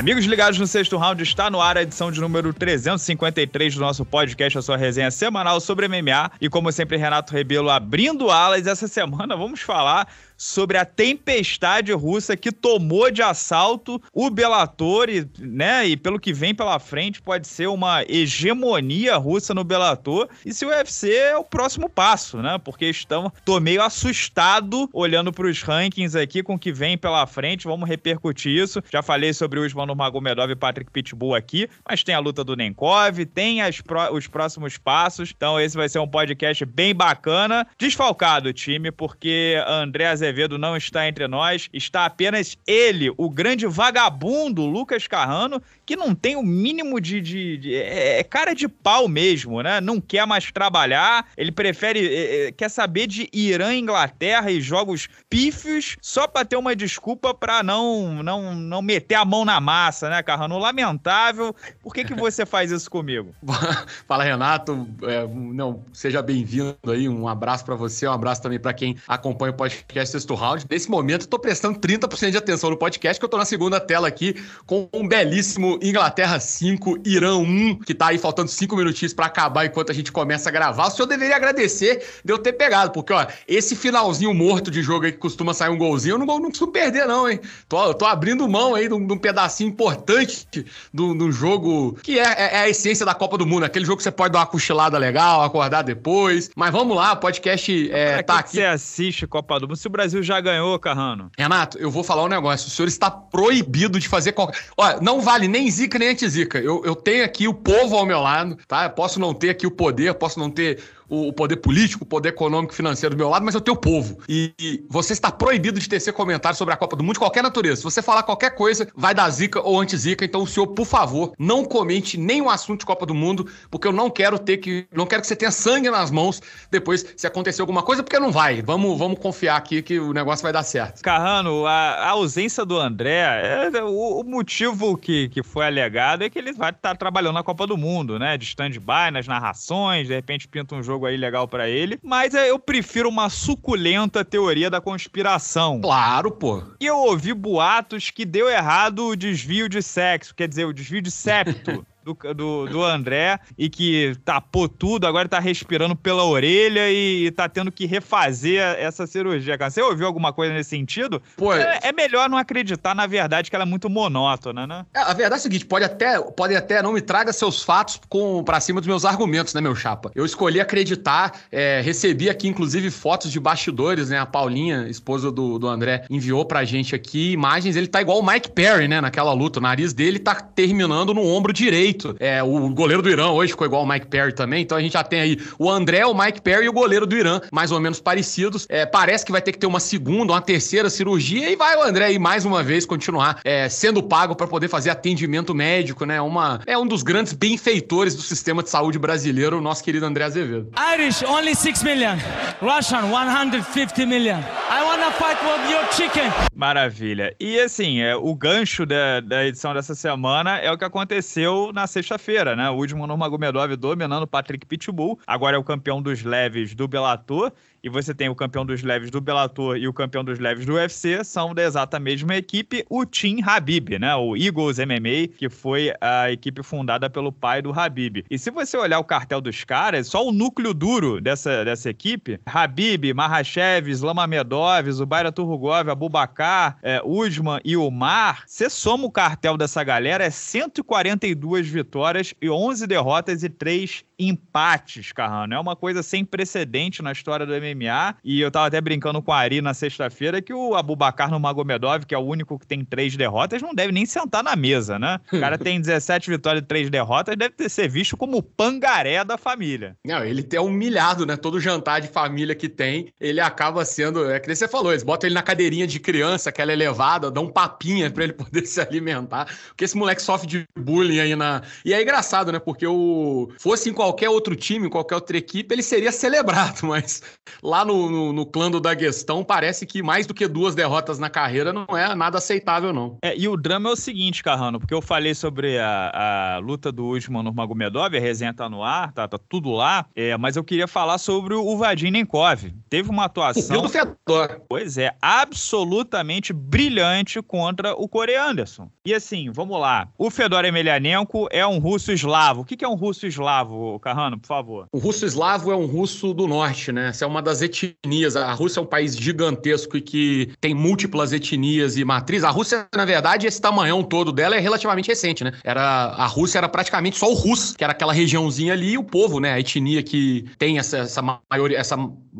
Amigos ligados no sexto round, está no ar a edição de número 353 do nosso podcast, a sua resenha semanal sobre MMA. E como sempre, Renato Rebelo abrindo alas. Essa semana vamos falar sobre a tempestade russa que tomou de assalto o Bellator e, né, e pelo que vem pela frente pode ser uma hegemonia russa no Bellator e se o UFC é o próximo passo, né? Porque estamos tô meio assustado olhando para os rankings aqui com o que vem pela frente, vamos repercutir isso. Já falei sobre o Usman Magomedov e Patrick Pitbull aqui, mas tem a luta do Nenkov, tem as pro, os próximos passos. Então esse vai ser um podcast bem bacana, desfalcado o time porque André Azevedo Azevedo não está entre nós, está apenas ele, o grande vagabundo Lucas Carrano, que não tem o mínimo de. de, de é, é, cara de pau mesmo, né? Não quer mais trabalhar, ele prefere. É, é quer saber de Irã, Inglaterra e jogos pífios só para ter uma desculpa para não, não, não meter a mão na massa, né, Carrano? Lamentável. Por que, que você faz isso comigo? Fala, Renato. É, não, seja bem-vindo aí. Um abraço para você, um abraço também para quem acompanha o podcast sexto round. Nesse momento, estou prestando 30% de atenção no podcast, que eu estou na segunda tela aqui, com um belíssimo Inglaterra 5, Irã 1, que está aí faltando 5 minutinhos para acabar enquanto a gente começa a gravar. O senhor deveria agradecer de eu ter pegado, porque, ó, esse finalzinho morto de jogo aí que costuma sair um golzinho, eu não, não costumo perder, não, hein? Tô, tô abrindo mão aí de um, de um pedacinho importante do, do jogo que é, é, é, a essência da Copa do Mundo, aquele jogo que você pode dar uma cochilada legal, acordar depois. Mas vamos lá, o podcast é, tá que aqui. Você assiste Copa do Mundo. Se o Brasil Brasil já ganhou, Carrano. Renato, eu vou falar um negócio. O senhor está proibido de fazer qualquer. Olha, não vale nem zica nem antizica. Eu, eu tenho aqui o povo ao meu lado, tá? Eu posso não ter aqui o poder, posso não ter o poder político, o poder econômico e financeiro do meu lado, mas tenho o teu povo. E, e você está proibido de tecer comentário sobre a Copa do Mundo de qualquer natureza. Se você falar qualquer coisa, vai dar zica ou anti-Zica. Então, o senhor, por favor, não comente nenhum assunto de Copa do Mundo, porque eu não quero ter que. Não quero que você tenha sangue nas mãos depois se acontecer alguma coisa, porque não vai. Vamos, vamos confiar aqui que o negócio vai dar certo. Carrano, a, a ausência do André, é, o, o, motivo que, que foi alegado é que ele vai estar tá trabalhando na Copa do Mundo, né? De stand-by, nas narrações, de repente pinta um jogo jogo aí legal para ele. Mas é, eu prefiro uma suculenta teoria da conspiração. Claro, pô. E eu ouvi boatos que deu errado o desvio de sexo, quer dizer, o desvio de septo. do, do, do, André e que tapou tudo, agora tá respirando pela orelha e, tá tendo que refazer essa cirurgia. Você ouviu alguma coisa nesse sentido? Pô, é, é, melhor não acreditar na verdade que ela é muito monótona, né? É, a verdade é o seguinte, pode até, pode até não me traga seus fatos com para cima dos meus argumentos, né, meu chapa? Eu escolhi acreditar, é, recebi aqui inclusive fotos de bastidores, né? A Paulinha, esposa do, do André, enviou pra gente aqui imagens, ele tá igual o Mike Perry, né, naquela luta, o nariz dele tá terminando no ombro direito muito. É, o goleiro do Irã hoje ficou igual o Mike Perry também, então a gente já tem aí o André, o Mike Perry e o goleiro do Irã, mais ou menos parecidos. É, parece que vai ter que ter uma segunda, uma terceira cirurgia e vai o André aí mais uma vez continuar é, sendo pago para poder fazer atendimento médico, né? Uma, é um dos grandes benfeitores do sistema de saúde brasileiro, o nosso querido André Azevedo. Irish, only 6 million. Russian, 150 million. I wanna fight with your chicken. Maravilha. E assim, é, o gancho da, da edição dessa semana é o que aconteceu na sexta-feira, né? O último Nurmagomedov dominando o Patrick Pitbull, agora é o campeão dos leves do Bellator e você tem o campeão dos leves do Bellator e o campeão dos leves do UFC, são da exata mesma equipe, o Team Habib, né? O Eagles MMA, que foi a equipe fundada pelo pai do Habib. E se você olhar o cartel dos caras, só o núcleo duro dessa, dessa equipe, Habib, Mahashev, Islamamedov, Zubaira Turugov Abubakar, é, Usman e Omar, você soma o cartel dessa galera, é 142 vitórias e 11 derrotas e 3 empates, Carrano. É uma coisa sem precedente na história do MMA. E eu tava até brincando com a Ari na sexta-feira que o Abubakar no Magomedov, que é o único que tem três derrotas, não deve nem sentar na mesa, né? O cara tem 17 vitórias e três derrotas, deve ter, ser visto como o pangaré da família. Não, ele é humilhado, né? Todo jantar de família que tem, ele acaba sendo. É que você falou, eles botam ele na cadeirinha de criança, aquela elevada, é dão um papinha para ele poder se alimentar. Porque esse moleque sofre de bullying aí na. E é engraçado, né? Porque o. Fosse em qual qualquer outro time, qualquer outra equipe, ele seria celebrado, mas lá no, no, no clã do Daguestão parece que mais do que duas derrotas na carreira não é nada aceitável, não. É, e o drama é o seguinte, Carrano, porque eu falei sobre a, a luta do Usman no Magomedov, a resenha tá no ar, tá, tá tudo lá, é, mas eu queria falar sobre o Vadim Nenkov. Teve uma atuação... O Fedor. Pois é, absolutamente brilhante contra o Corey Anderson. E assim, vamos lá, o Fedor Emelianenko é um russo eslavo. O que, que é um russo eslavo, Carrano, por favor. O russo eslavo é um russo do norte, né? Essa é uma das etnias. A Rússia é um país gigantesco e que tem múltiplas etnias e matrizes. A Rússia, na verdade, esse tamanhão todo dela é relativamente recente, né? Era, a Rússia era praticamente só o russo, que era aquela regiãozinha ali, e o povo, né? A etnia que tem essa, essa, maior, essa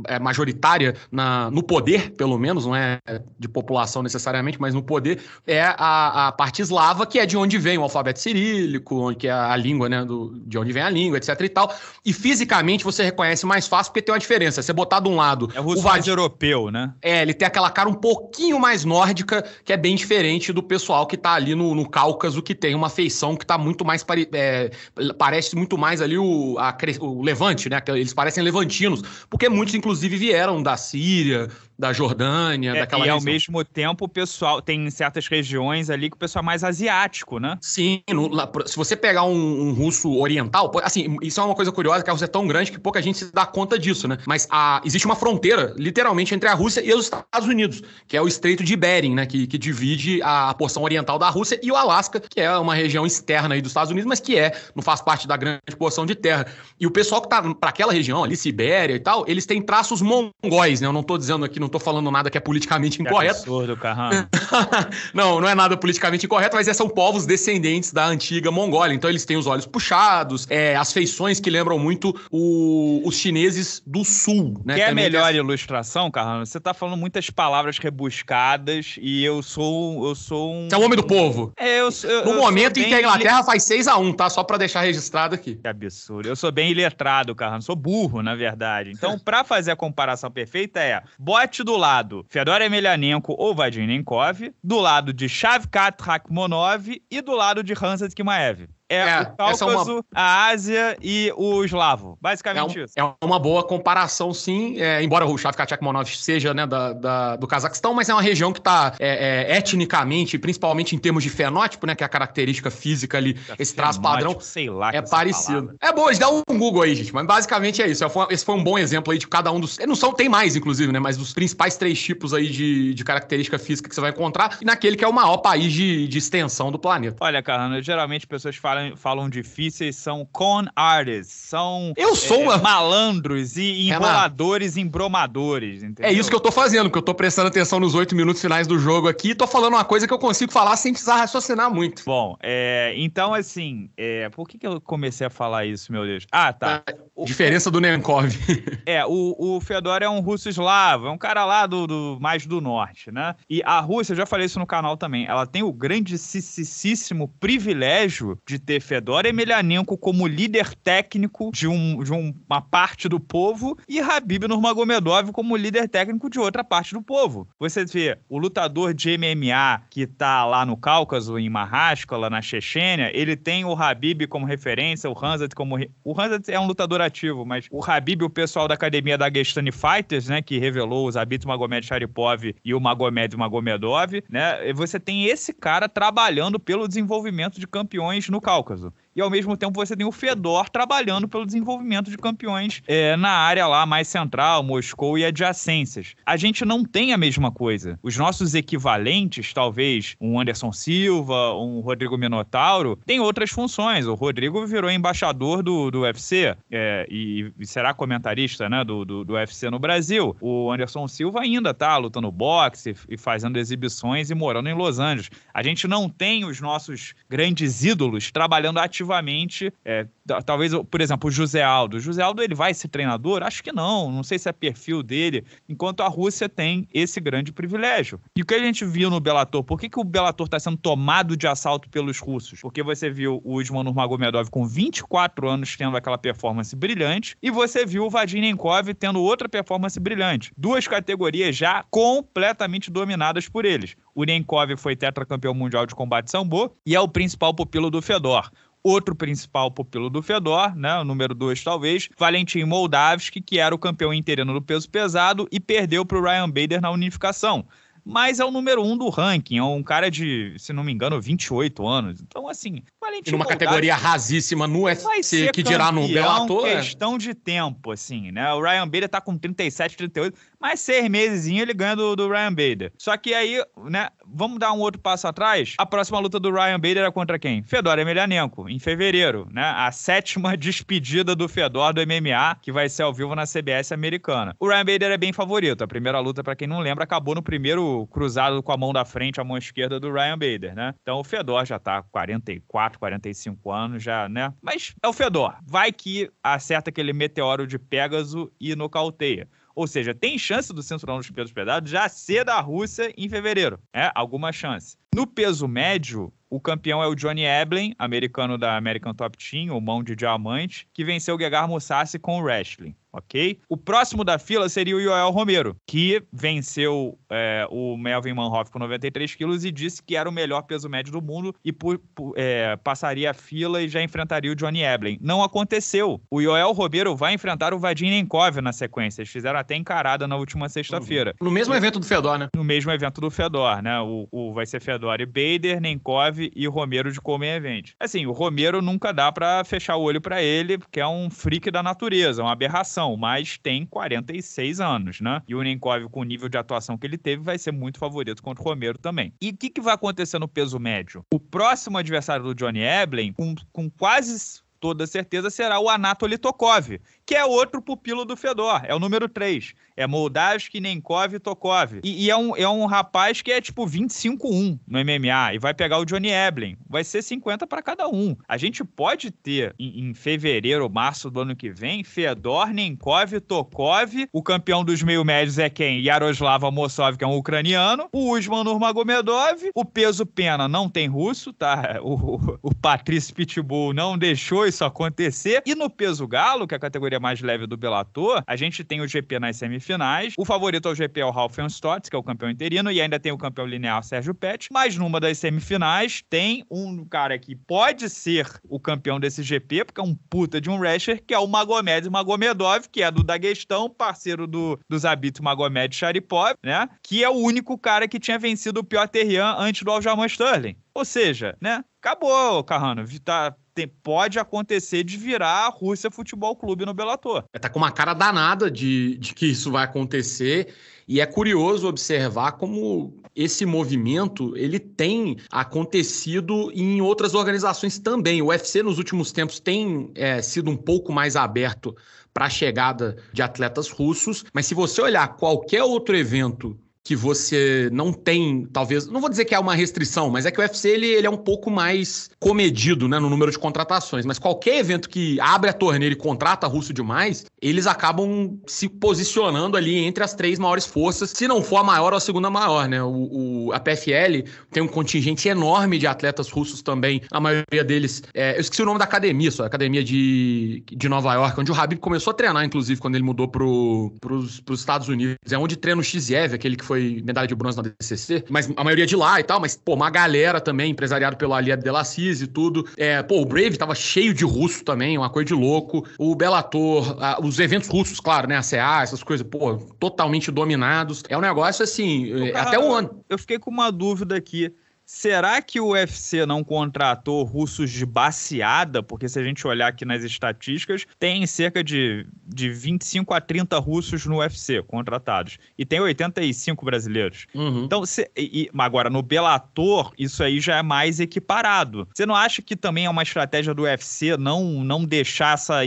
é, majoritária na, no poder, pelo menos, não é de população necessariamente, mas no poder, é a, a parte eslava, que é de onde vem o alfabeto cirílico, que é a língua, né? Do, de onde vem a língua, etc e tal. E fisicamente você reconhece mais fácil porque tem uma diferença. Você botar de um lado. É russo o vazio europeu, né? É, ele tem aquela cara um pouquinho mais nórdica, que é bem diferente do pessoal que tá ali no, no Cáucaso, que tem uma feição que tá muito mais. Pare, é, parece muito mais ali o, a, o Levante, né? Eles parecem levantinos, porque muitos, inclusive, vieram da Síria, da Jordânia, é, daquela E região. ao mesmo tempo, o pessoal tem certas regiões ali que o pessoal é mais asiático, né? Sim, no, lá, se você pegar um, um, russo oriental, assim, isso é uma coisa curiosa, que a Rússia é tão grande que pouca gente se dá conta disso, né? Mas a, existe uma fronteira, literalmente, entre a Rússia e os Estados Unidos, que é o Estreito de Bering, né? Que, que divide a, a porção oriental da Rússia e o Alasca, que é uma região externa aí dos Estados Unidos, mas que é, não faz parte da grande porção de terra. E o pessoal que tá para aquela região ali, Sibéria e tal, eles têm traços mongóis, né? Eu não tô dizendo aqui no não tô falando nada que é politicamente incorreto. absurdo, não, não é nada politicamente incorreto, mas são povos descendentes da antiga Mongólia. Então eles têm os olhos puxados, é, as feições que lembram muito o, os chineses do sul, né? Que é a melhor ilustração, Carrão? Você tá falando muitas palavras rebuscadas e eu sou, eu sou um... Você é o homem do povo. É, eu, eu No eu momento em que a Inglaterra li... faz 6 a 1 tá? Só para deixar registrado aqui. Que absurdo. Eu sou bem iletrado, Carrão. Sou burro, na verdade. Então, para fazer a comparação perfeita é, bote do lado Fedor Emelianenko ou Vadim Nenkov, do lado de Shavkat Rakhmonov e do lado de Hansa Tkimaev. É, é o Cáucaso, é uma... a Ásia e o Eslavo. Basicamente é um, isso. É uma boa comparação, sim. É, embora o Shavkat Monov seja né, da, da, do Cazaquistão, mas é uma região que está é, é, etnicamente, principalmente em termos de fenótipo, né, que é a característica física ali, esse traço padrão, sei lá é parecido. Palavra. É bom, dá um Google aí, gente. Mas basicamente é isso. É, esse foi um bom exemplo aí de cada um dos... Não são, tem mais, inclusive, né? Mas dos principais três tipos aí de, de característica física que você vai encontrar e naquele que é o maior país de, de extensão do planeta. Olha, Carrano, geralmente pessoas falam falam, falam difíceis são con artists, são eu sou é, uma... malandros e emboladores, embromadores. Entendeu? É isso que eu tô fazendo, que eu tô prestando atenção nos oito minutos finais do jogo aqui e tô falando uma coisa que eu consigo falar sem precisar raciocinar muito. Bom, é, então assim, é, por que, que eu comecei a falar isso, meu Deus? Ah, tá. O, ah, diferença do Nemkov. é, o, o Fedor é um russo eslavo, é um cara lá do, do mais do norte, né? E a Rússia, eu já falei isso no canal também, ela tem o grandíssimo privilégio de ter Fedor Emelianenko como líder técnico de, um, de uma parte do povo e Habib Nurmagomedov como líder técnico de outra parte do povo. Você vê o lutador de MMA que tá lá no Cáucaso, em lá na Chechênia, ele tem o Habib como referência, o Hanzat como... O Hanzat é um lutador ativo, mas o Habib, o pessoal da academia da Gestani Fighters, né, que revelou os Habib Magomed Sharipov e o Magomed Magomedov, né, você tem esse cara trabalhando pelo desenvolvimento de campeões no Cáucaso. Cáucaso e ao mesmo tempo você tem o Fedor trabalhando pelo desenvolvimento de campeões é, na área lá mais central, Moscou e adjacências. A gente não tem a mesma coisa. Os nossos equivalentes, talvez um Anderson Silva, um Rodrigo Minotauro, tem outras funções. O Rodrigo virou embaixador do, do UFC é, e, e, será comentarista né, do, do, do, UFC no Brasil. O Anderson Silva ainda tá lutando boxe e, e fazendo exibições e morando em Los Angeles. A gente não tem os nossos grandes ídolos trabalhando ativamente efetivamente, é, talvez, por exemplo, o José Aldo. O José Aldo ele vai ser treinador? Acho que não, não sei se é perfil dele, enquanto a Rússia tem esse grande privilégio. E o que a gente viu no Bellator? Por que, que o Bellator está sendo tomado de assalto pelos russos? Porque você viu o Usman Nurmagomedov com 24 anos tendo aquela performance brilhante e você viu o Nenkov tendo outra performance brilhante. Duas categorias já completamente dominadas por eles. O Nenkov foi tetracampeão mundial de combate sambo e é o principal pupilo do Fedor outro principal pupilo do Fedor, né, o número dois talvez, Valentim Moldavski, que era o campeão interino do peso pesado e perdeu para o Ryan Bader na unificação mas é o número um do ranking. É um cara de, se não me engano, 28 anos. Então, assim, Valentim. E numa Moldavski categoria rasíssima no UFC, que dirá no Bellator. É questão de tempo, assim, né? O Ryan Bader tá com 37, 38, mas seis meses ele ganha do, do Ryan Bader. Só que aí, né, vamos dar um outro passo atrás? A próxima luta do Ryan Bader é contra quem? Fedor Emelianenko, em fevereiro, né? A sétima despedida do Fedor do MMA, que vai ser ao vivo na CBS americana. O Ryan Bader é bem favorito. A primeira luta, para quem não lembra, acabou no primeiro cruzado com a mão da frente, a mão esquerda do Ryan Bader, né? Então o Fedor já tá 44, 45 anos, já, né? Mas é o Fedor. Vai que acerta aquele meteoro de Pégaso e nocauteia. Ou seja, tem chance do cinturão dos pesos pesados já ser da Rússia em fevereiro. É, alguma chance. No peso médio, o campeão é o Johnny Eblen, americano da American Top Team, ou mão de diamante, que venceu o Gegar Musashi com o wrestling, ok? O próximo da fila seria o Joel Romero, que venceu é, o Melvin Manhoff com 93 quilos e disse que era o melhor peso médio do mundo e por, por, é, passaria a fila e já enfrentaria o Johnny Eblen. Não aconteceu. O Joel Romero vai enfrentar o Vadim Nenkov na sequência. Eles fizeram até encarada na última sexta-feira. No mesmo evento do Fedor, né? No mesmo evento do Fedor, né? O, o vai ser Fedor redor. Bader, Nenkov e Romero de Colmeia-Vente. Assim, o Romero nunca dá para fechar o olho para ele, porque é um freak da natureza, uma aberração, mas tem 46 anos, né? E o Nenkov, com o nível de atuação que ele teve, vai ser muito favorito contra o Romero também. E o que, que vai acontecer no peso médio? O próximo adversário do Johnny Eblen, com, com quase toda certeza será o Anatoly Tokov, que é outro pupilo do Fedor, é o número 3. É Moldavski, Nenkov e Tokov. E, e, é, um, é um rapaz que é tipo 25-1 no MMA e vai pegar o Johnny Eblen. Vai ser 50 para cada um. A gente pode ter em, em fevereiro, março do ano que vem, Fedor, Nenkov, Tokov, o campeão dos meio médios é quem? Yaroslav Amosov, que é um ucraniano, o Usman Nurmagomedov, o peso pena não tem russo, tá? O, o Patrício Pitbull não deixou isso acontecer. E no peso galo, que é a categoria mais leve do Bellator, a gente tem o GP na SMF. O favorito ao GP é o Ralf Stotts, que é o campeão interino, e ainda tem o campeão linear Sérgio Pet. Mas numa das semifinais tem um cara que pode ser o campeão desse GP, porque é um puta de um wrestler, que é o Magomed Magomedov, que é do Daguestão, parceiro do, dos Zabit Magomed Sharipov, né? Que é o único cara que tinha vencido o Piotr Rian antes do Aljamain Sterling. Ou seja, né? Acabou, Carrano. Tá, pode acontecer de virar a Rússia Futebol Clube no Bellator. É, tá com uma cara danada de, de que isso vai acontecer. E é curioso observar como esse movimento ele tem acontecido em outras organizações também. O UFC nos últimos tempos tem é, sido um pouco mais aberto para a chegada de atletas russos, mas se você olhar qualquer outro evento que você não tem, talvez, não vou dizer que é uma restrição, mas é que o UFC ele, ele é um pouco mais comedido né, no número de contratações. Mas qualquer evento que abre a torneira e contrata russo demais, eles acabam se posicionando ali entre as três maiores forças, se não for a maior ou a segunda maior, né? O, o a PFL tem um contingente enorme de atletas russos também, a maioria deles. É, eu esqueci o nome da academia, só, a academia de, de Nova York, onde o Habib começou a treinar, inclusive, quando ele mudou para os Estados Unidos. É onde treina o Xiev, aquele que foi foi medalha de bronze na DCC, mas a maioria é de lá e tal, mas, pô, uma galera também, empresariado pelo de Delacis e tudo. É, pô, o Brave tava cheio de russo também, uma coisa de louco. O Bellator, a, os eventos russos, claro, né, a CA, essas coisas, pô, totalmente dominados. É um negócio assim, Ô, é, cara, até o ano. Eu fiquei com uma dúvida aqui. Será que o UFC não contratou russos de baseada? Porque se a gente olhar aqui nas estatísticas, tem cerca de, de 25 a 30 russos no UFC contratados. E tem 85 brasileiros. Uhum. Então, se, e, agora, no Bellator, isso aí já é mais equiparado. Você não acha que também é uma estratégia do UFC não, não deixar essa,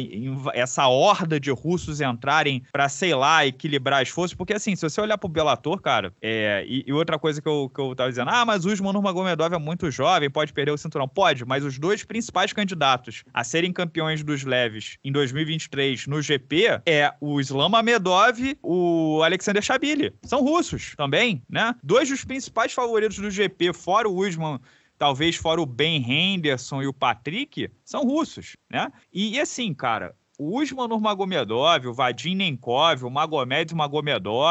essa horda de russos entrarem para, sei lá, equilibrar as forças? Porque, assim, se você olhar pro Bellator, cara, é, e, e, outra coisa que eu, que eu tava dizendo, ah, mas o Usman Magomedov é muito jovem, pode perder o cinturão. Pode, mas os dois principais candidatos a serem campeões dos leves em 2023 no GP é o Islam Medov e o Alexander Shabili. São russos também, né? Dois dos principais favoritos do GP, fora o Usman talvez fora o Ben Henderson e o Patrick, são russos, né? E, e assim, cara, o Usman Nurmagomedov, o Vadim Nenkov, o Magomed Magomedov,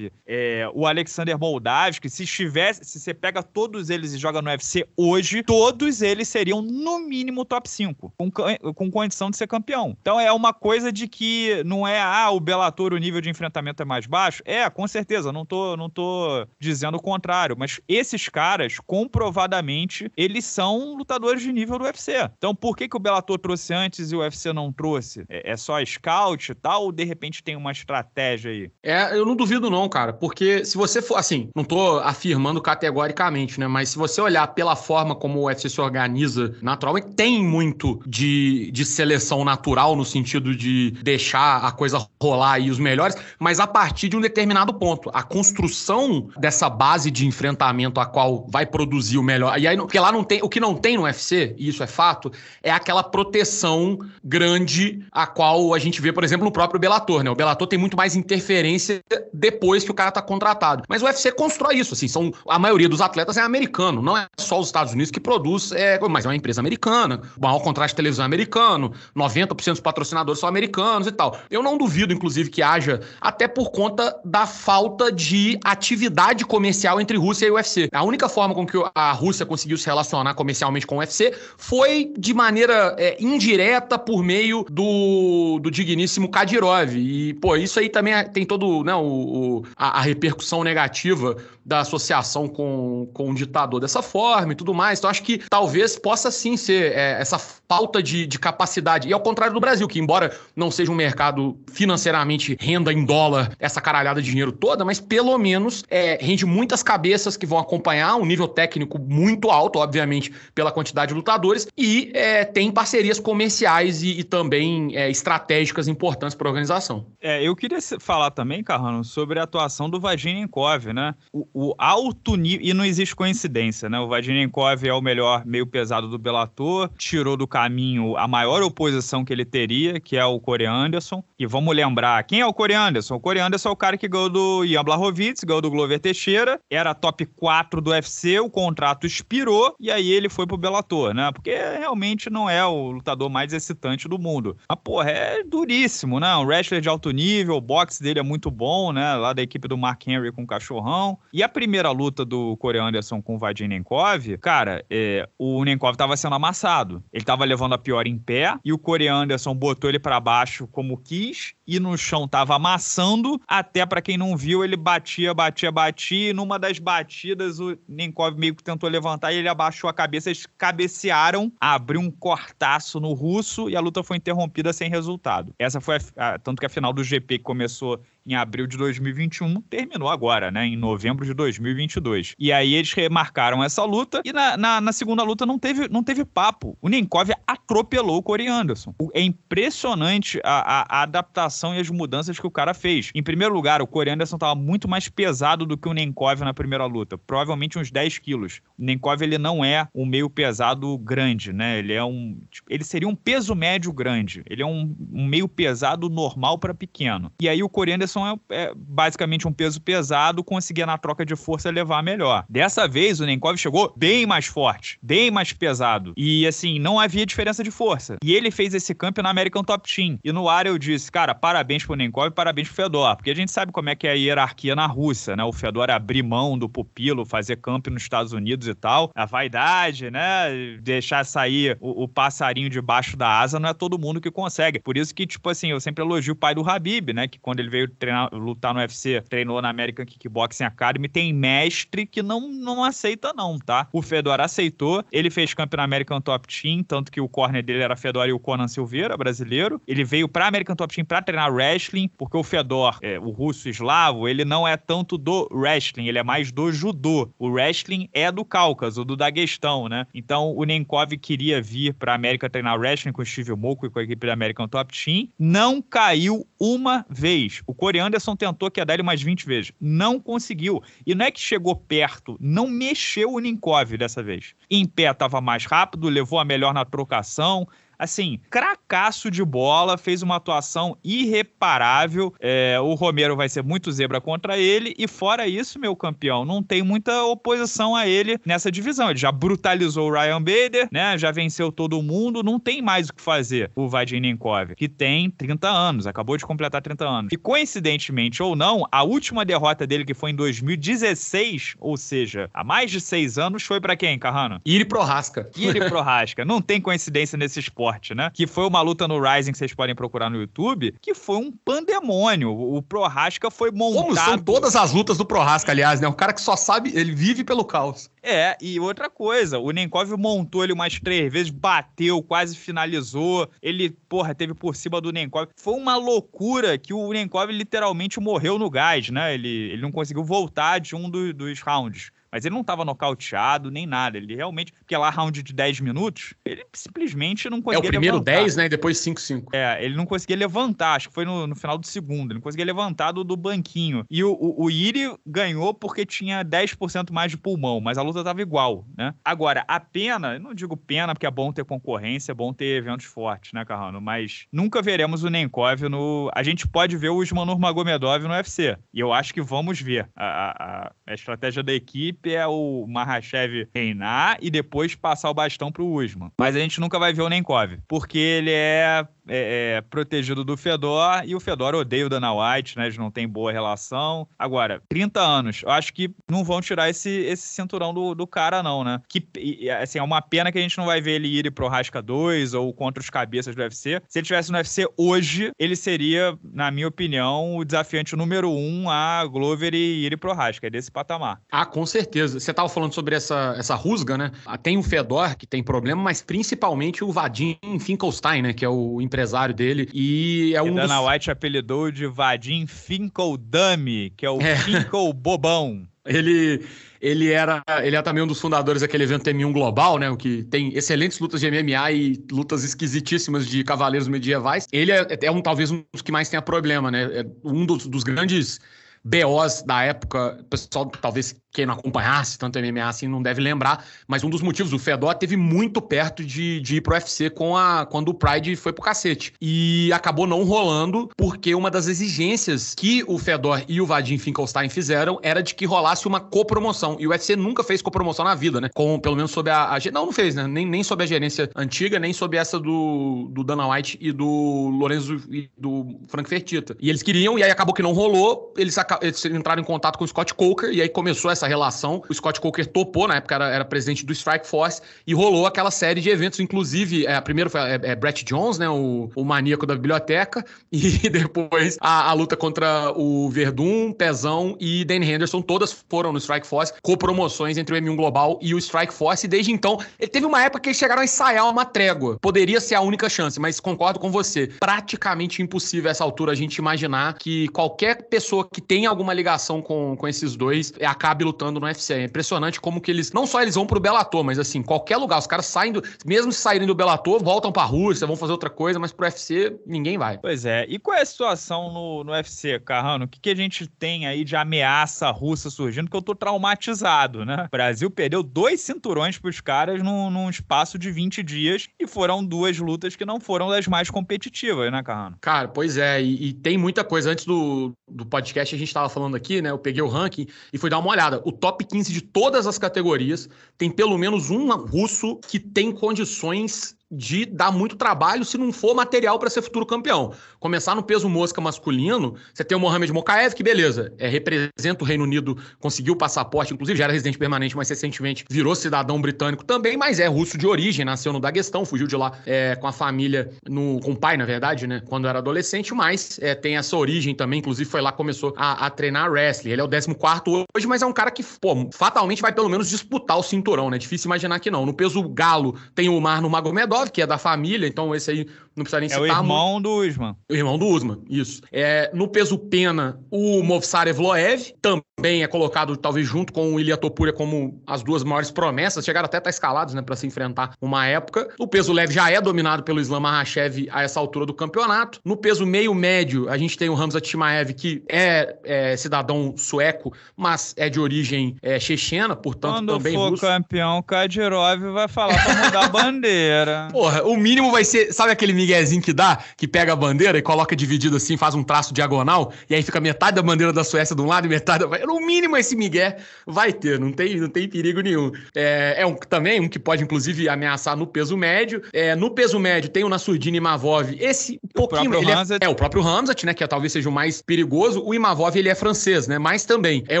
é, o Alexander Moldavski, se estivesse, se você pega todos eles e joga no UFC hoje, todos eles seriam no mínimo top 5, com, com condição de ser campeão. Então é uma coisa de que não é, ah, o Bellator, o nível de enfrentamento é mais baixo. É, com certeza, não tô, não tô dizendo o contrário, mas esses caras, comprovadamente, eles são lutadores de nível do UFC. Então por que, que o Bellator trouxe antes e o UFC não trouxe? É, é só scout e tal, ou de repente tem uma estratégia aí? É, eu não duvido não, cara, porque se você for, assim, não tô afirmando categoricamente, né, mas se você olhar pela forma como o UFC se organiza, naturalmente tem muito de, de seleção natural no sentido de deixar a coisa rolar e os melhores, mas a partir de um determinado ponto. A construção dessa base de enfrentamento a qual vai produzir o melhor. E aí, porque lá não tem, o que não tem no UFC, e isso é fato, é aquela proteção grande a qual qual a gente vê, por exemplo, no próprio Bellator, né? O Bellator tem muito mais interferência depois que o cara tá contratado. Mas o UFC constrói isso, assim, são a maioria dos atletas é americano, não é só os Estados Unidos que produz, é, mas é uma empresa americana, o maior contrato de televisão é americano, 90% dos patrocinadores são americanos e tal. Eu não duvido, inclusive, que haja, até por conta da falta de atividade comercial entre Rússia e UFC. A única forma com que a Rússia conseguiu se relacionar comercialmente com o UFC foi de maneira é, indireta por meio do do, digníssimo Kadirov. E, pô, isso aí também é, tem todo né, o, o a, a, repercussão negativa da associação com, com o ditador dessa forma e tudo mais. Então, acho que talvez possa sim ser é, essa falta de, de capacidade. E ao contrário do Brasil, que embora não seja um mercado financeiramente renda em dólar, essa caralhada de dinheiro toda, mas pelo menos é, rende muitas cabeças que vão acompanhar, um nível técnico muito alto, obviamente, pela quantidade de lutadores, e é, tem parcerias comerciais e, e também é, estratégicas importantes para a organização. É, eu queria falar também, Carrano, sobre a atuação do Vajninkov, né? O, o alto nível, e não existe coincidência, né? O Vajninkov é o melhor meio pesado do Bellator, tirou do caminho a maior oposição que ele teria, que é o Corey Anderson. E vamos lembrar, quem é o Corey Anderson? O Corey Anderson é o cara que ganhou do Ian Blachowicz, ganhou do Glover Teixeira, era top 4 do UFC, o contrato expirou e aí ele foi pro Bellator, né? Porque realmente não é o lutador mais excitante do mundo. Mas, porra, porra, é duríssimo, né? Um wrestler de alto nível, o boxe dele é muito bom, né? Lá da equipe do Mark Henry com o cachorrão. E a primeira luta do Corey Anderson com o Vadim Nenkov, cara, é, o Nenkov tava sendo amassado. Ele tava levando a pior em pé e o Corey Anderson botou ele para baixo como quis e no chão tava amassando. Até para quem não viu, ele batia, batia, batia. E numa das batidas, o Nenkov meio que tentou levantar e ele abaixou a cabeça. Eles cabecearam, abriu um cortaço no russo e a luta foi interrompida sem resultado. Essa foi a, a, tanto que a final do GP começou em abril de 2021, terminou agora, né? Em novembro de 2022. E aí eles remarcaram essa luta e na, na, na segunda luta não teve, não teve papo. O Ninkov atropelou o Corey Anderson. É impressionante a, a, a, adaptação e as mudanças que o cara fez. Em primeiro lugar, o Corey Anderson estava muito mais pesado do que o Ninkov na primeira luta. Provavelmente uns 10 quilos. O Ninkov, ele não é um meio pesado grande, né? Ele é um... Tipo, ele seria um peso médio grande. Ele é um, um meio pesado normal para pequeno. E aí o Corey Anderson Jackson é, é, basicamente um peso pesado, conseguia na troca de força levar melhor. Dessa vez, o Nenkov chegou bem mais forte, bem mais pesado. E assim, não havia diferença de força. E ele fez esse camp na American Top Team. E no ar eu disse, cara, parabéns pro Nenkov, parabéns pro Fedor. Porque a gente sabe como é que é a hierarquia na Rússia, né? O Fedor é abrir mão do pupilo, fazer camp nos Estados Unidos e tal. A vaidade, né? Deixar sair o, o passarinho debaixo da asa não é todo mundo que consegue. Por isso que, tipo assim, eu sempre elogio o pai do Habib, né? Que quando ele veio treinar, lutar no UFC, treinou na American Kickboxing Academy. Tem mestre que não, não aceita, não, tá? O Fedor aceitou. Ele fez campeão na American Top Team, tanto que o corner dele era Fedor e o Conan Silveira, brasileiro. Ele veio pra American Top Team pra treinar wrestling, porque o Fedor, é, o russo eslavo, ele não é tanto do wrestling, ele é mais do judô. O wrestling é do Cáucaso, do Daguestão, né? Então o Nenkov queria vir pra América treinar wrestling com o Steve Moko e com a equipe da American Top Team. Não caiu uma vez. O Corey Corey Anderson tentou quedar ele mais 20 vezes. Não conseguiu. E não é que chegou perto, não mexeu o Ninkov dessa vez. Em pé estava mais rápido, levou a melhor na trocação, assim, cracaço de bola, fez uma atuação irreparável. É, o Romero vai ser muito zebra contra ele, e fora isso, meu campeão, não tem muita oposição a ele nessa divisão. Ele já brutalizou o Ryan Bader, né? Já venceu todo mundo, não tem mais o que fazer o Vadim Ninkov, que tem 30 anos, acabou de completar 30 anos. E coincidentemente ou não, a última derrota dele, que foi em 2016, ou seja, há mais de seis anos, foi para quem, Carrano? Iri Prohaska. Iri Prohaska. não tem coincidência nesse esporte forte, né? Que foi uma luta no Rising que vocês podem procurar no YouTube, que foi um pandemônio. O Prorasca foi montado. Como são todas as lutas do Prorasca, aliás, né? Um cara que só sabe, ele vive pelo caos. É, e outra coisa, o Nenkov montou ele umas três vezes, bateu, quase finalizou. Ele, porra, teve por cima do Nenkov. Foi uma loucura que o Nenkov literalmente morreu no gás, né? Ele, ele não conseguiu voltar de um do, dos rounds. Mas ele não estava nocauteado nem nada. Ele realmente. Porque lá, round de 10 minutos, ele simplesmente não conseguia. É o primeiro levantar. 10, né? E depois 5-5. É, ele não conseguia levantar. Acho que foi no, no final do segundo. Ele não conseguia levantar do, do banquinho. E o, o, o Iri ganhou porque tinha 10% mais de pulmão, mas a luta estava igual, né? Agora, a pena, não digo pena, porque é bom ter concorrência, é bom ter eventos fortes, né, Carrano? Mas nunca veremos o Nenkov no. A gente pode ver o Usmanur Magomedov no UFC. E eu acho que vamos ver. a, a, a estratégia da equipe é o Mahashev reinar e depois passar o bastão pro Usman. Mas a gente nunca vai ver o Nenkov, porque ele é é, é, protegido do Fedor e o Fedor odeia o Dana White, né? Eles não têm boa relação. Agora, 30 anos, eu acho que não vão tirar esse, esse cinturão do, do cara, não, né? Que, assim, é uma pena que a gente não vai ver ele ir pro Rasca 2 ou contra os cabeças do UFC. Se ele tivesse no UFC hoje, ele seria, na minha opinião, o desafiante número um a Glover e ir pro Rasca, é desse patamar. Ah, com certeza. Você tava falando sobre essa, essa rusga, né? Tem o Fedor, que tem problema, mas principalmente o Vadim Finkelstein, né? Que é o empresário dele. E é um. E Dana dos... White apelidou de Vadim Finkeldami, que é o é. Finkel Bobão. Ele ele era ele é também um dos fundadores daquele evento M1 Global, né? O que tem excelentes lutas de MMA e lutas esquisitíssimas de cavaleiros medievais. Ele é, é um talvez um dos que mais tenha problema, né? É um dos, dos grandes BOs da época, pessoal talvez quem não acompanhasse tanto MMA assim não deve lembrar, mas um dos motivos, o Fedor teve muito perto de, de ir pro UFC com a, quando o Pride foi pro cacete. E acabou não rolando, porque uma das exigências que o Fedor e o Vadim Finkelstein fizeram era de que rolasse uma copromoção. E o UFC nunca fez copromoção na vida, né? Com, pelo menos sob a, a. Não, não fez, né? Nem, nem sob a gerência antiga, nem sob essa do, do Dana White e do Lorenzo e do Frank Fertitta. E eles queriam, e aí acabou que não rolou, eles, eles entraram em contato com o Scott Coker, e aí começou essa essa relação. O Scott Coker topou, na época era, era presidente do Strike Force, e rolou aquela série de eventos, inclusive, é, primeiro foi é, é Brett Jones, né, o, o maníaco da biblioteca, e depois a, a luta contra o Verdun, Pezão e Dan Henderson, todas foram no Strike Force, com promoções entre o M1 Global e o Strike Force, e desde então, ele teve uma época que eles chegaram a ensaiar uma trégua. Poderia ser a única chance, mas concordo com você, praticamente impossível a essa altura a gente imaginar que qualquer pessoa que tem alguma ligação com, com esses dois é, acabe lutando lutando no UFC. É impressionante como que eles, não só eles vão pro Bellator, mas assim, qualquer lugar, os caras saem Mesmo mesmo saírem do Bellator, voltam pra Rússia, vão fazer outra coisa, mas pro UFC ninguém vai. Pois é. E qual é a situação no, no UFC, Carrano? O que, que a gente tem aí de ameaça russa surgindo? Que eu tô traumatizado, né? O Brasil perdeu dois cinturões pros caras num, num espaço de 20 dias e foram duas lutas que não foram das mais competitivas, né, Carrano? Cara, pois é. E, e tem muita coisa. Antes do, do podcast, a gente tava falando aqui, né? Eu peguei o ranking e fui dar uma olhada o top 15 de todas as categorias tem pelo menos um russo que tem condições de dar muito trabalho se não for material para ser futuro campeão. Começar no peso mosca masculino, você tem o Mohamed Mokaev, que beleza, é, representa o Reino Unido, conseguiu o passaporte, inclusive já era residente permanente, mas recentemente virou cidadão britânico também, mas é russo de origem, nasceu no Daguestão, fugiu de lá é, com a família, no, com o pai, na verdade, né, quando era adolescente, mas é, tem essa origem também, inclusive foi lá que começou a, a treinar wrestling. Ele é o 14 hoje, mas é um cara que, pô, fatalmente vai pelo menos disputar o cinturão, né? Difícil imaginar que não. No peso galo tem o Omar no Magomedov, que é da família, então esse aí não precisa nem é citar. É o irmão muito. do Usman. O irmão do Usman, isso. É, no peso pena, o Movsar Evloev também é colocado, talvez, junto com o Ilia Topuria como as duas maiores promessas. Chegaram até a estar tá escalados, né, para se enfrentar uma época. O peso leve já é dominado pelo Islam Mahashev a essa altura do campeonato. No peso meio-médio, a gente tem o Hamza Timaev, que é, é cidadão sueco, mas é de origem é, chechena, portanto Quando também for campeão, Kadyrov vai falar para mudar a bandeira. Porra, o mínimo vai ser. Sabe aquele miguezinho que dá? Que pega a bandeira e coloca dividido assim, faz um traço diagonal, e aí fica metade da bandeira da Suécia de um lado e metade da. No mínimo esse migué vai ter, não tem, não tem perigo nenhum. É, é um, também um que pode, inclusive, ameaçar no peso médio. É, no peso médio tem o Nassurdini e Mavov. Esse pouquinho. ele é, é o próprio Hamzat, né? Que é, talvez seja o mais perigoso. O Imavov, ele é francês, né? Mas também é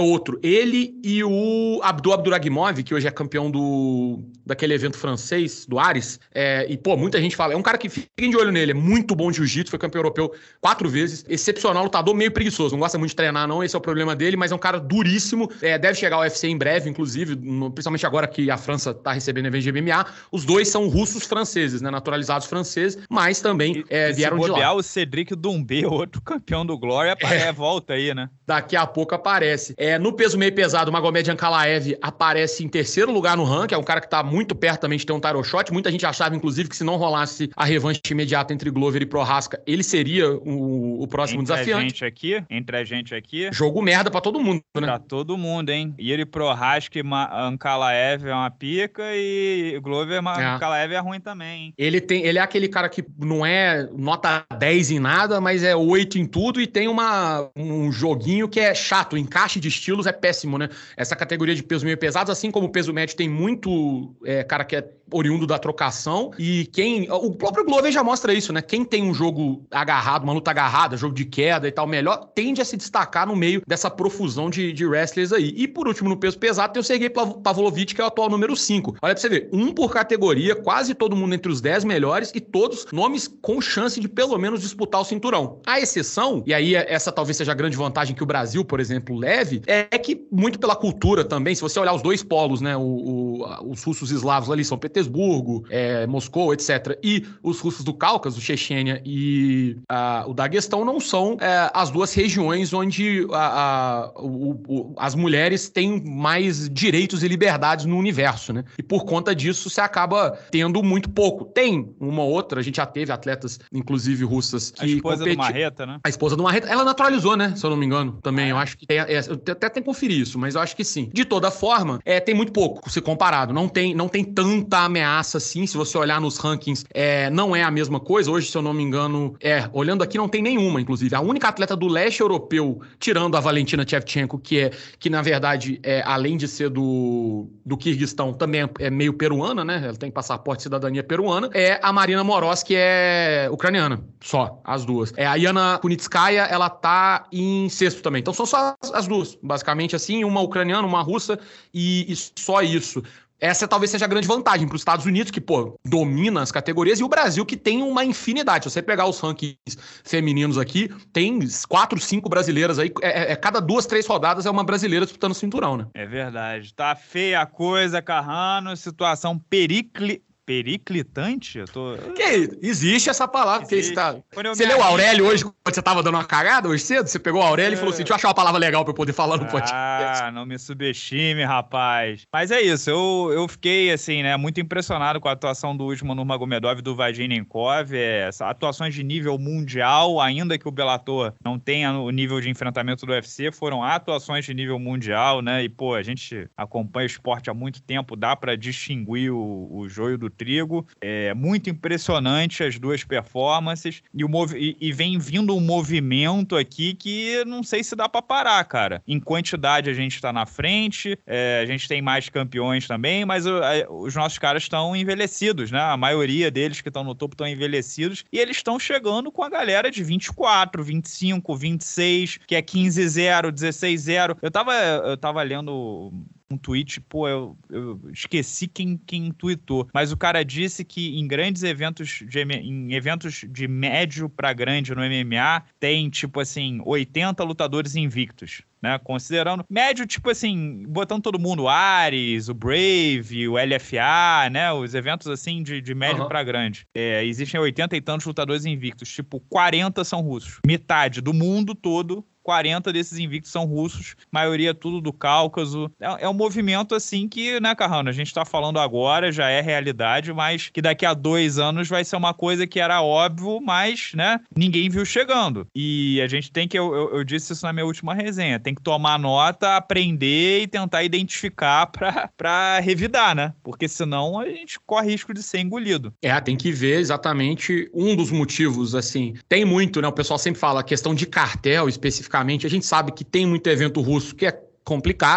outro. Ele e o Abdul Abduragimov, que hoje é campeão do daquele evento francês, do Ares, é, é, e, pô, muita gente fala. É um cara que fiquem de olho nele, é muito bom de jiu-jitsu, foi campeão europeu quatro vezes. Excepcional lutador, meio preguiçoso. Não gosta muito de treinar, não. Esse é o problema dele, mas é um cara duríssimo. É, deve chegar ao UFC em breve, inclusive, no, principalmente agora que a França tá recebendo evento de MMA. Os dois são russos franceses, né? Naturalizados franceses, mas também e, é, vieram bobear, de lá. o Cedric Dumbe, outro campeão do Glória, é. é, volta aí, né? Daqui a pouco aparece. É, no peso meio pesado, o Magomed Ankalaev aparece em terceiro lugar no ranking. É um cara que tá muito perto também de ter um tarot shot. Muita gente achava, inclusive, inclusive, que se não rolasse a revanche imediata entre Glover e Prohaska, ele seria o, o próximo entre desafiante. Entre a gente aqui, entre a gente aqui. Jogo merda para todo mundo, né? Pra todo mundo, hein? E ele Prohaska e Ankalaev é uma pica e Glover e é. é ruim também, hein? Ele tem, ele é aquele cara que não é nota 10 em nada, mas é 8 em tudo e tem uma um joguinho que é chato, o encaixe de estilos é péssimo, né? Essa categoria de peso meio pesado, assim como o peso médio tem muito é, cara que é oriundo da trocação, e quem. O próprio Glover já mostra isso, né? Quem tem um jogo agarrado, uma luta agarrada, jogo de queda e tal, melhor, tende a se destacar no meio dessa profusão de, de wrestlers aí. E por último, no peso pesado, tem o Sergei Pavlovich, que é o atual número 5. Olha pra você ver, um por categoria, quase todo mundo entre os 10 melhores e todos nomes com chance de pelo menos disputar o cinturão. A exceção, e aí essa talvez seja a grande vantagem que o Brasil, por exemplo, leve, é que muito pela cultura também, se você olhar os dois polos, né? O, o, os russos eslavos ali, São Petersburgo, é, Moscou Moscou, etc., e os russos do Cáucaso, Chechênia e uh, o Daguestão, não são uh, as duas regiões onde ah, ah, o, o, as mulheres têm mais direitos e liberdades no universo, né? E por conta disso, você acaba tendo muito pouco. Tem uma outra, a gente já teve atletas, inclusive russas, que. A esposa competi... do Marreta, né? A esposa do Marreta, ela naturalizou, né? Se eu não me engano, também. É. Eu acho que tem. É, eu até tem que conferir isso, mas eu acho que sim. De toda forma, é, tem muito pouco se comparado. Não tem, não tem tanta ameaça assim, se você olhar nos rankings, é, não é a mesma coisa. Hoje, se eu não me engano, é, olhando aqui, não tem nenhuma, inclusive. A única atleta do leste europeu, tirando a Valentina Tchevchenko, que é que, na verdade, é, além de ser do, do Kirguistão, também é, é meio peruana, né? Ela tem passaporte de cidadania peruana, é a Marina Moroz, que é ucraniana. Só, as duas. É, a Yana Kunitskaya, ela tá em sexto também. Então são só as, as duas, basicamente assim, uma ucraniana, uma russa, e, e só isso. Essa talvez seja a grande vantagem para os Estados Unidos, que, pô, domina as categorias, e o Brasil, que tem uma infinidade. Se você pegar os rankings femininos aqui, tem quatro, cinco brasileiras aí. É, é, é cada duas, três rodadas é uma brasileira disputando o cinturão, né? É verdade. Tá feia a coisa, Carrano. Situação pericle, Periclitante? Eu tô... Que, é existe essa palavra. Existe. Você, tá... você leu Aurélio hoje, quando você estava dando uma cagada hoje cedo? Você pegou Aurélio eu... e falou assim: é. deixa eu achar uma palavra legal para eu poder falar no ah, podcast. Ah, não me subestime, rapaz. Mas é isso, eu, eu fiquei, assim, né, muito impressionado com a atuação do último Gomedov e do Vaginenkov. É, atuações de nível mundial, ainda que o Bellator não tenha o nível de enfrentamento do UFC, foram atuações de nível mundial, né? E, pô, a gente acompanha o esporte há muito tempo, dá para distinguir o, o joio do trigo. É muito impressionante as duas performances e, o mov e vem vindo um movimento aqui que não sei se dá para parar, cara. Em quantidade a gente está na frente, é, a gente tem mais campeões também, mas o, a, os nossos caras estão envelhecidos, né? A maioria deles que estão no topo estão envelhecidos e eles estão chegando com a galera de 24, 25, 26, que é 15-0, 16-0. Eu tava, eu tava lendo um tweet, pô, eu, eu, esqueci quem, quem tweetou, mas o cara disse que em grandes eventos, de, em eventos de médio para grande no MMA, tem, tipo assim, 80 lutadores invictos. Né, considerando médio, tipo assim, botando todo mundo, o Ares, o Brave, o LFA, né? Os eventos assim de, de médio uhum. para grande. É, existem 80 e tantos lutadores invictos, tipo, 40 são russos. Metade do mundo todo 40 desses invictos são russos, maioria tudo do Cáucaso. É, é um movimento assim que, né, Carrano, a gente está falando agora, já é realidade, mas que daqui a dois anos vai ser uma coisa que era óbvio, mas, né, ninguém viu chegando. E a gente tem que, eu, eu, eu disse isso na minha última resenha, tem que tomar nota, aprender e tentar identificar para revidar, né? Porque senão a gente corre risco de ser engolido. É, tem que ver exatamente um dos motivos, assim. Tem muito, né? O pessoal sempre fala a questão de cartel especificamente especificamente, a gente sabe que tem muito evento russo que é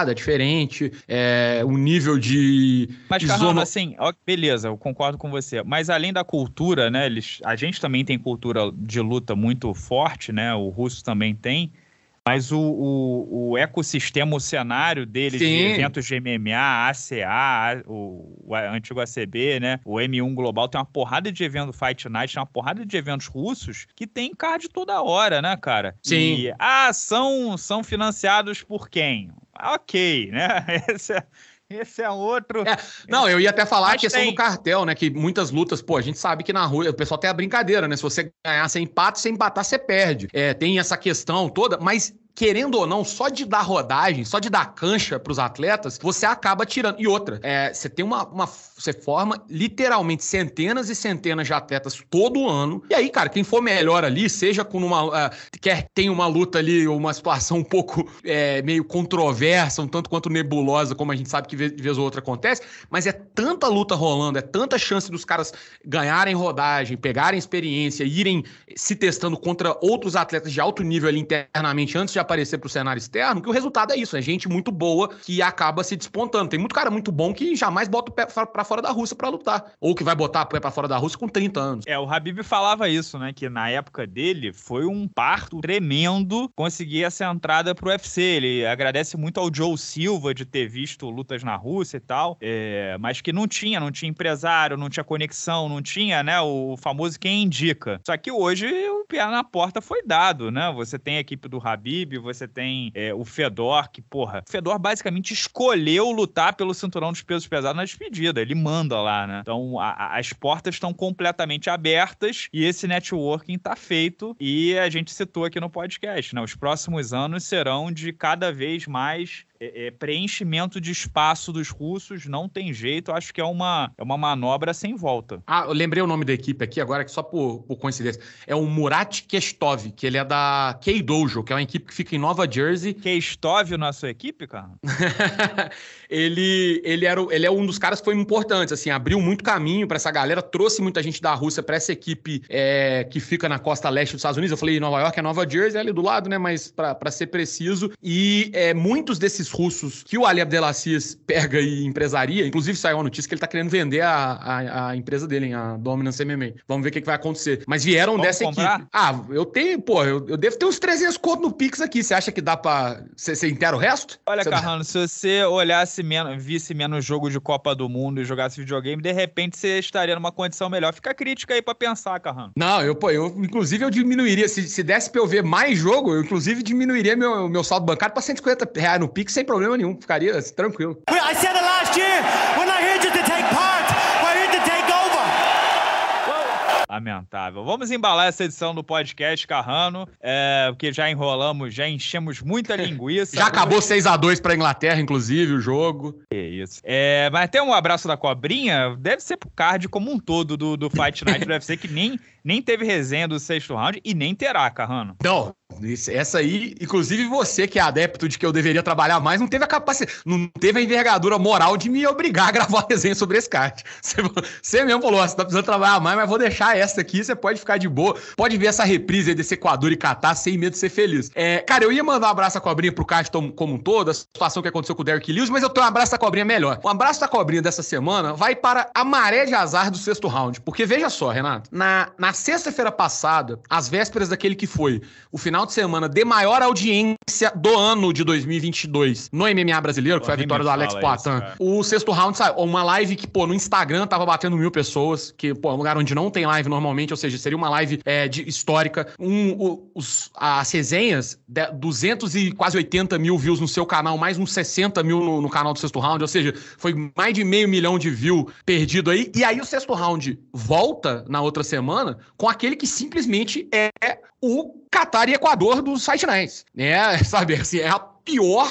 é diferente, é, o nível de. Mas, isola... assim, ó, beleza, eu concordo com você. Mas além da cultura, né? Eles, a gente também tem cultura de luta muito forte, né? O russo também tem. Mas o, o, o ecossistema, o cenário deles Sim. de eventos de MMA, ACA, o, o, antigo ACB, né? O M1 Global tem uma porrada de eventos Fight Night, tem uma porrada de eventos russos que tem card toda hora, né, cara? Sim. E, ah, são, são financiados por quem? ok, né? Essa, é Esse é outro. É, não, eu ia até falar Mas a questão tem. do cartel, né? Que muitas lutas, pô, a gente sabe que na rua o pessoal tem a brincadeira, né? Se você ganhar sem empate, sem empatar, você perde. É, tem essa questão toda, mas querendo ou não, só de dar rodagem, só de dar cancha para os atletas, você acaba tirando. E outra, é, você tem uma, uma, Você forma literalmente centenas e centenas de atletas todo ano. E aí, cara, quem for melhor ali, seja com uma. Uh, quer tem uma luta ali, ou uma situação um pouco é, meio controversa, um tanto quanto nebulosa, como a gente sabe que de vez ou outra acontece, mas é tanta luta rolando, é tanta chance dos caras ganharem rodagem, pegarem experiência, irem se testando contra outros atletas de alto nível ali internamente antes de aparecer para o cenário externo, que o resultado é isso, é gente muito boa que acaba se despontando. Tem muito cara muito bom que jamais bota o pé para fora da Rússia para lutar, ou que vai botar o pé para fora da Rússia com 30 anos. É, o Habib falava isso, né, que na época dele foi um parto tremendo conseguir essa entrada para o UFC. Ele agradece muito ao Joe Silva de ter visto lutas na Rússia e tal, é, mas que não tinha, não tinha empresário, não tinha conexão, não tinha, né, o famoso quem indica. Só que hoje o pé na porta foi dado, né? Você tem a equipe do Habib, você tem é, o Fedor, que, porra, o Fedor basicamente escolheu lutar pelo cinturão dos pesos pesados na despedida. Ele manda lá, né? Então a, a, as portas estão completamente abertas e esse networking tá feito. E a gente citou aqui no podcast, né? Os próximos anos serão de cada vez mais é, é, preenchimento de espaço dos russos, não tem jeito. Acho que é uma, é uma manobra sem volta. Ah, eu lembrei o nome da equipe aqui agora, que só por, por coincidência. É o Murat Kestov, que ele é da K-Dojo, que é uma equipe que fica em Nova Jersey. Kestov na sua equipe, cara? ele, ele, era, ele é um dos caras que foi importante, assim, abriu muito caminho para essa galera, trouxe muita gente da Rússia para essa equipe é, que fica na costa leste dos Estados Unidos. Eu falei Nova York é Nova Jersey, é ali do lado, né? Mas para ser preciso. E é, muitos desses russos que o Ali Abdelaziz pega e empresaria. Inclusive saiu uma notícia que ele tá querendo vender a, a, a empresa dele, a Dominance MMA. Vamos ver o que, que vai acontecer. Mas vieram Vamos dessa comprar? equipe. Ah, eu tenho, pô, eu, eu devo ter uns 300 conto no Pix aqui. Você acha que dá pra. Você inteira o resto? Olha, você... Carrano, se você olhasse menos, visse menos jogo de Copa do Mundo e jogasse videogame, de repente você estaria numa condição melhor. Fica crítica aí pra pensar, Carrano. Não, eu, pô, eu, inclusive, eu diminuiria. Se, se desse pra eu ver mais jogo, eu, inclusive, diminuiria meu, meu saldo bancário pra 150 reais no Pix sem problema nenhum, ficaria assim, tranquilo. I said it last year, we're not here just to take part, we're here to take over. Lamentável. Vamos embalar essa edição do podcast Carrano, é, porque já enrolamos, já enchemos muita linguiça. já acabou 6 a 2 para Inglaterra, inclusive, o jogo. É isso. É, mas tem um abraço da cobrinha, deve ser pro card como um todo do, do Fight Night do UFC, que nem, nem teve resenha do sexto round e nem terá, Carrano. Não, essa aí, inclusive você que é adepto de que eu deveria trabalhar mais, não teve a capacidade, não teve a envergadura moral de me obrigar a gravar a resenha sobre esse card. Você, você mesmo falou, você tá precisando trabalhar mais, mas vou deixar essa aqui, você pode ficar de boa, pode ver essa reprise aí desse Equador e Catar sem medo de ser feliz. É, cara, eu ia mandar um abraço à cobrinha pro card como um todo, a situação que aconteceu com o Derrick Lewis, mas eu tenho um abraço à cobrinha melhor. Um abraço à cobrinha dessa semana vai para a maré de azar do sexto round, porque veja só, Renato, na, na sexta-feira passada, às vésperas daquele que foi o final final de semana de maior audiência do ano de 2022 no MMA brasileiro, que foi a vitória do Alex Poitin. O sexto round saiu. Uma live que, pô, no Instagram tava batendo mil pessoas, que, pô, é um lugar onde não tem live normalmente, ou seja, seria uma live é, de, histórica. Um, os, as resenhas, 200 e quase 80 mil views no seu canal, mais uns 60 mil no, no canal do sexto round, ou seja, foi mais de meio milhão de views perdido aí. E aí o sexto round volta na outra semana com aquele que simplesmente é o Catar e Equador do Site né? Sabe, assim, é a pior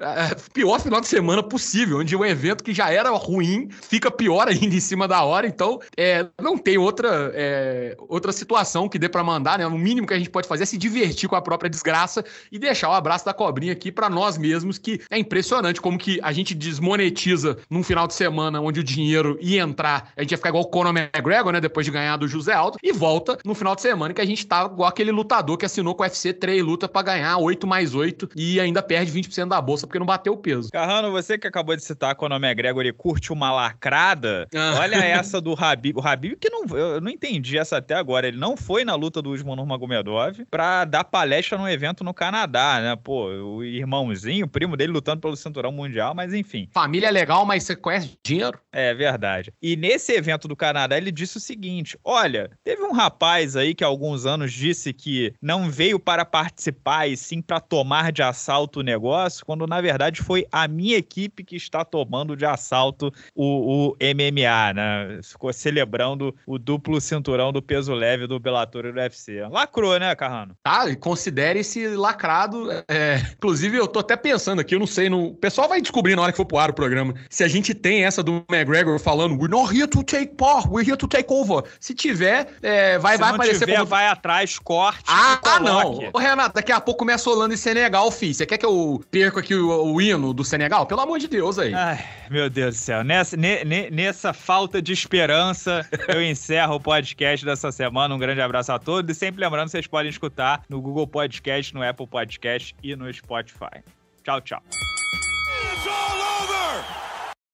é, pior final de semana possível, onde um evento que já era ruim fica pior ainda em cima da hora. Então, é, não tem outra, é, outra situação que dê para mandar, né? O mínimo que a gente pode fazer é se divertir com a própria desgraça e deixar o abraço da cobrinha aqui para nós mesmos, que é impressionante como que a gente desmonetiza num final de semana onde o dinheiro ia entrar, a gente ia ficar igual o Conor McGregor, né? Depois de ganhar do José Alto e volta no final de semana que a gente tá igual aquele lutador que assinou com o UFC 3 luta para ganhar 8 mais 8 e ainda perde 20% da bolsa porque não bateu o peso. Carrano, você que acabou de citar quando o nome é Gregory, curte uma lacrada. Ah. Olha essa do Rabi, O Rabi que não, eu não entendi essa até agora. Ele não foi na luta do Usman Nurmagomedov pra dar palestra num evento no Canadá, né? Pô, o irmãozinho, o primo dele lutando pelo cinturão mundial, mas enfim. Família é legal, mas você conhece dinheiro? É verdade. E nesse evento do Canadá ele disse o seguinte: olha, teve um rapaz aí que há alguns anos disse que não veio para participar e sim para tomar de assalto o negócio, quando na na verdade, foi a minha equipe que está tomando de assalto o, o MMA, né? Ficou celebrando o duplo cinturão do peso leve do Bellator e do UFC. Lacrou, né, Carrano? Tá, ah, considere-se lacrado. É, inclusive, eu tô até pensando aqui, eu não sei, não, o pessoal vai descobrir na hora que for pro ar o programa, se a gente tem essa do McGregor falando, we're not here to take part, we're here to take over. Se tiver, é, vai, se vai aparecer tiver, como... vai atrás, corte Ah, não. Ô, Renato, daqui a pouco começa Holanda e Senegal, filho. Você quer que eu perca aqui o o, o hino do Senegal? Pelo amor de Deus aí. Ai, meu Deus do céu. Nessa, ne, ne, nessa falta de esperança, eu encerro o podcast dessa semana. Um grande abraço a todos. E sempre lembrando, vocês podem escutar no Google Podcast, no Apple Podcast e no Spotify. Tchau, tchau.